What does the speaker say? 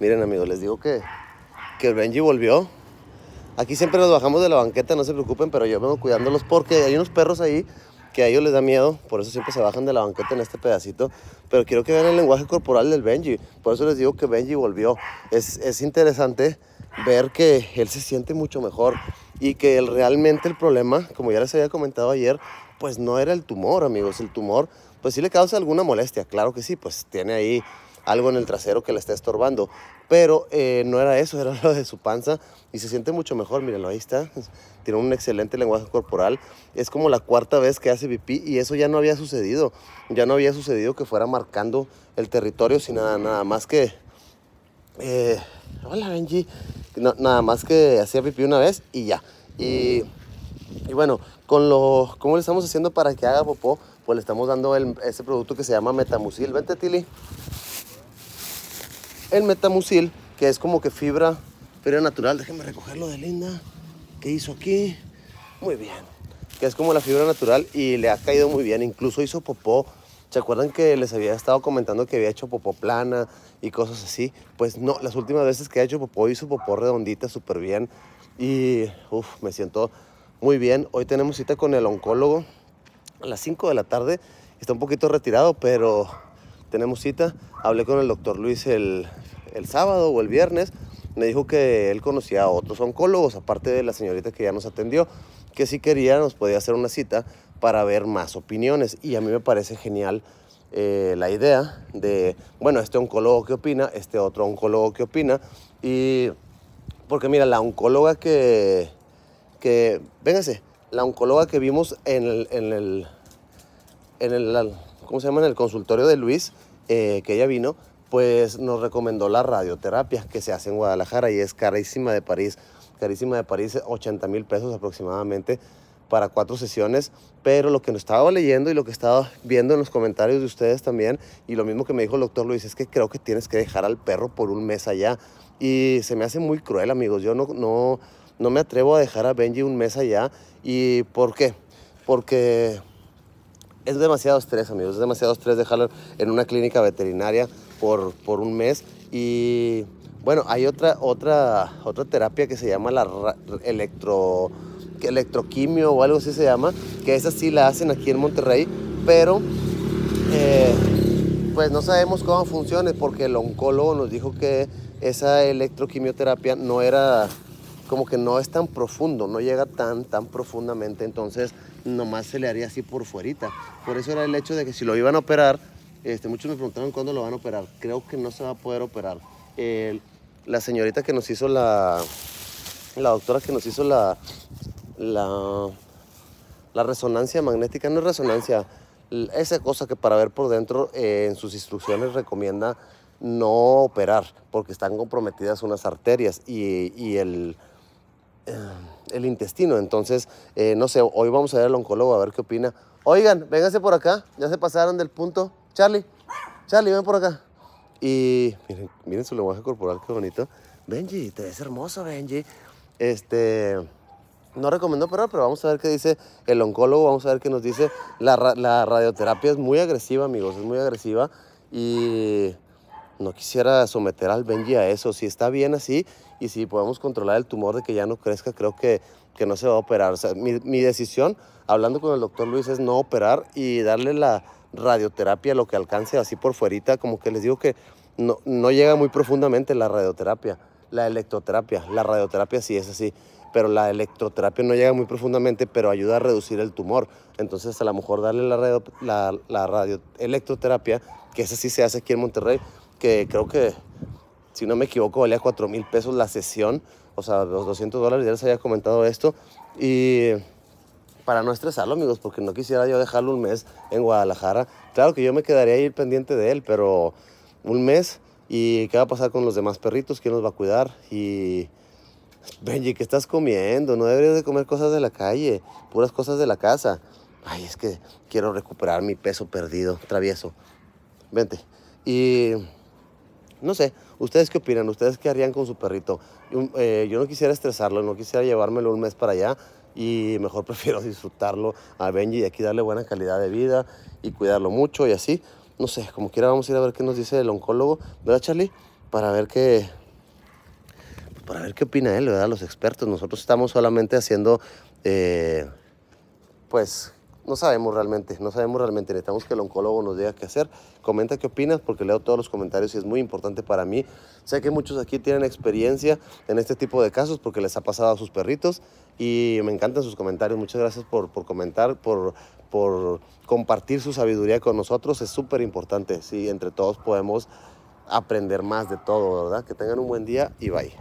Miren, amigos, les digo que, que Benji volvió. Aquí siempre nos bajamos de la banqueta, no se preocupen, pero yo vengo cuidándolos porque hay unos perros ahí que a ellos les da miedo, por eso siempre se bajan de la banqueta en este pedacito. Pero quiero que vean el lenguaje corporal del Benji, por eso les digo que Benji volvió. Es, interesante ver que él se siente mucho mejor y que realmente el problema, como ya les había comentado ayer, pues no era el tumor, amigos. El tumor, pues sí le causa alguna molestia, claro que sí, pues tiene ahí algo en el trasero que le está estorbando. Pero eh, no era eso, era lo de su panza y se siente mucho mejor, mírenlo, ahí está. Tiene un excelente lenguaje corporal. Es como la cuarta vez que hace pipí y eso ya no había sucedido. Ya no había sucedido que fuera marcando el territorio sin nada, nada más que... Eh, hola Benji, nada más que hacía pipí una vez y ya. Y, y bueno, con lo, ¿cómo le estamos haciendo para que haga popó? Pues le estamos dando el, ese producto que se llama Metamucil. Vente, Tilly el metamucil, que es como que fibra, fibra natural. Déjenme recogerlo de Linda. ¿Qué hizo aquí? Muy bien. Que es como la fibra natural y le ha caído muy bien. Incluso hizo popó. ¿Se acuerdan que les había estado comentando que había hecho popó plana y cosas así? Pues no, las últimas veces que ha hecho popó hizo popó redondita súper bien. Y uf, me siento muy bien. Hoy tenemos cita con el oncólogo a las 5 de la tarde. Está un poquito retirado, pero tenemos cita. Hablé con el doctor Luis el, sábado o el viernes. Me dijo que él conocía a otros oncólogos, aparte de la señorita que ya nos atendió, que si quería nos podía hacer una cita para ver más opiniones. Y a mí me parece genial eh, la idea de, bueno, este oncólogo qué opina, este otro oncólogo que opina. Y porque mira, la oncóloga que, que véngase, la oncóloga que vimos en el, en el ¿cómo se llama? En el consultorio de Luis, eh, que ella vino, pues nos recomendó la radioterapia que se hace en Guadalajara y es carísima de París, carísima de París, 80 mil pesos aproximadamente para cuatro sesiones, pero lo que nos estaba leyendo y lo que estaba viendo en los comentarios de ustedes también, y lo mismo que me dijo el doctor Luis, es que creo que tienes que dejar al perro por un mes allá. Y se me hace muy cruel, amigos. Yo no, no, no me atrevo a dejar a Benji un mes allá. ¿Y por qué? Porque es demasiado estrés, amigos. Es demasiado estrés dejarlo en una clínica veterinaria por, por un mes. Y bueno, hay otra, otra, otra terapia que se llama la electro, electroquimio o algo así se llama, que esa sí la hacen aquí en Monterrey, pero eh, pues no sabemos cómo funciona porque el oncólogo nos dijo que esa electroquimioterapia no era como que no es tan profundo, no llega tan, tan profundamente. Entonces, nomás se le haría así por fuerita. Por eso era el hecho de que si lo iban a operar, este, muchos me preguntaron cuándo lo van a operar. Creo que no se va a poder operar. la señorita que nos hizo la... La doctora que nos hizo la... La, resonancia magnética, no es resonancia, esa cosa que para ver por dentro eh, en sus instrucciones recomienda no operar porque están comprometidas unas arterias y el el intestino. Entonces, eh, no sé, hoy vamos a ver al oncólogo a ver qué opina. Oigan, vénganse por acá, ya se pasaron del punto. Charlie, Charlie, ven por acá. Y miren, miren su lenguaje corporal, qué bonito. Benji, te ves hermoso, Benji. Este, no recomiendo operar, pero vamos a ver qué dice el oncólogo, vamos a ver qué nos dice. La, la radioterapia es muy agresiva, amigos, es muy agresiva. Y no quisiera someter al Benji a eso. Si está bien así y si podemos controlar el tumor de que ya no crezca, creo que, que no se va a operar. mi, decisión, hablando con el doctor Luis, es no operar y darle la radioterapia lo que alcance así por fuerita. Como que les digo que no, llega muy profundamente la radioterapia, la electroterapia. La radioterapia sí es así pero la electroterapia no llega muy profundamente, pero ayuda a reducir el tumor. Entonces, a lo mejor darle la, radio, la, radio, electroterapia, que esa sí se hace aquí en Monterrey, que creo que, si no me equivoco, valía 4 mil pesos la sesión, o sea, los 200 dólares, ya les había comentado esto, y para no estresarlo, amigos, porque no quisiera yo dejarlo un mes en Guadalajara. Claro que yo me quedaría ahí pendiente de él, pero un mes y qué va a pasar con los demás perritos, quién los va a cuidar y Benji, ¿qué estás comiendo? No deberías de comer cosas de la calle, puras cosas de la casa. Ay, es que quiero recuperar mi peso perdido, travieso. Vente. Y no sé, ¿ustedes qué opinan? ¿Ustedes qué harían con su perrito? Eh, yo, no quisiera estresarlo, no quisiera llevármelo un mes para allá y mejor prefiero disfrutarlo a Benji y aquí darle buena calidad de vida y cuidarlo mucho y así. No sé, como quiera vamos a ir a ver qué nos dice el oncólogo, ¿verdad Charlie? Para ver qué, para ver qué opina él, ¿verdad? Los expertos. Nosotros estamos solamente haciendo, eh, pues, no sabemos realmente, no sabemos realmente. Necesitamos que el oncólogo nos diga qué hacer. Comenta qué opinas porque leo todos los comentarios y es muy importante para mí. Sé que muchos aquí tienen experiencia en este tipo de casos porque les ha pasado a sus perritos y me encantan sus comentarios. Muchas gracias por, por comentar, por, por compartir su sabiduría con nosotros. Es súper importante. Sí, entre todos podemos aprender más de todo, ¿verdad? Que tengan un buen día y bye.